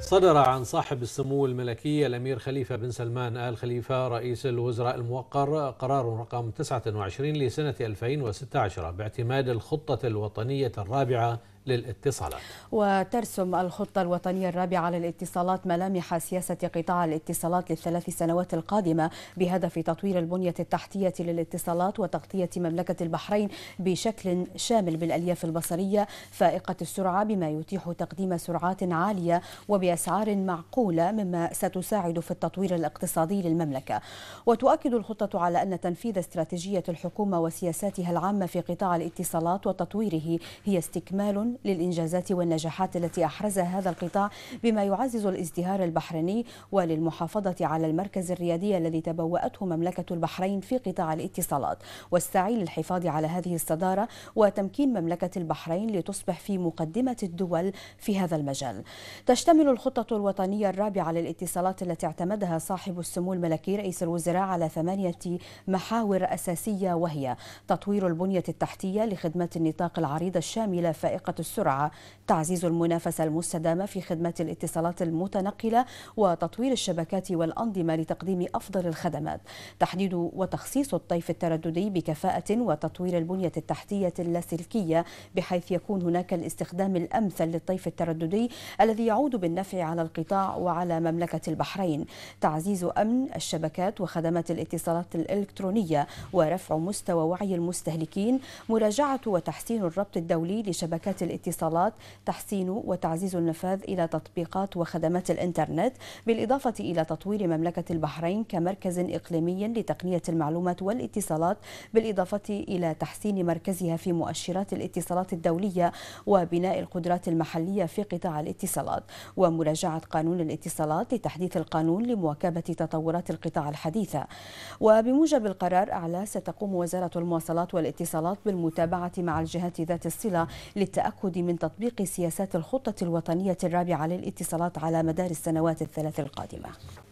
صدر عن صاحب السمو الملكي الأمير خليفة بن سلمان آل خليفة رئيس الوزراء الموقر قرار رقم 29 لسنة 2016 باعتماد الخطة الوطنية الرابعة للاتصالات وترسم الخطة الوطنية الرابعة للاتصالات ملامح سياسة قطاع الاتصالات للثلاث سنوات القادمة بهدف تطوير البنية التحتية للاتصالات وتغطية مملكة البحرين بشكل شامل بالألياف البصرية فائقة السرعة بما يتيح تقديم سرعات عالية وبأسعار معقولة مما ستساعد في التطوير الاقتصادي للمملكة وتؤكد الخطة على أن تنفيذ استراتيجية الحكومة وسياساتها العامة في قطاع الاتصالات وتطويره هي استكمال للإنجازات والنجاحات التي أحرزها هذا القطاع بما يعزز الازدهار البحريني وللمحافظة على المركز الريادي الذي تبوأته مملكة البحرين في قطاع الاتصالات والسعي للحفاظ على هذه الصدارة وتمكين مملكة البحرين لتصبح في مقدمة الدول في هذا المجال تشتمل الخطة الوطنية الرابعة للاتصالات التي اعتمدها صاحب السمو الملكي رئيس الوزراء على ثمانية محاور أساسية وهي تطوير البنية التحتية لخدمات النطاق العريض الشاملة فائقة السرعة تعزيز المنافسة المستدامة في خدمة الاتصالات المتنقلة وتطوير الشبكات والأنظمة لتقديم أفضل الخدمات تحديد وتخصيص الطيف الترددي بكفاءة وتطوير البنية التحتية اللاسلكية بحيث يكون هناك الاستخدام الأمثل للطيف الترددي الذي يعود بالنفع على القطاع وعلى مملكة البحرين تعزيز أمن الشبكات وخدمات الاتصالات الإلكترونية ورفع مستوى وعي المستهلكين مراجعة وتحسين الربط الدولي لشبكات الاتصالات الاتصالات تحسين وتعزيز النفاذ إلى تطبيقات وخدمات الإنترنت بالإضافة إلى تطوير مملكة البحرين كمركز إقليمي لتقنية المعلومات والاتصالات بالإضافة إلى تحسين مركزها في مؤشرات الاتصالات الدولية وبناء القدرات المحلية في قطاع الاتصالات ومراجعة قانون الاتصالات لتحديث القانون لمواكبة تطورات القطاع الحديثة وبموجب القرار أعلى ستقوم وزارة المواصلات والاتصالات بالمتابعة مع الجهات ذات الصلة للتأكد التأكد من تطبيق سياسات الخطة الوطنية الرابعة للاتصالات على مدار السنوات الثلاث القادمة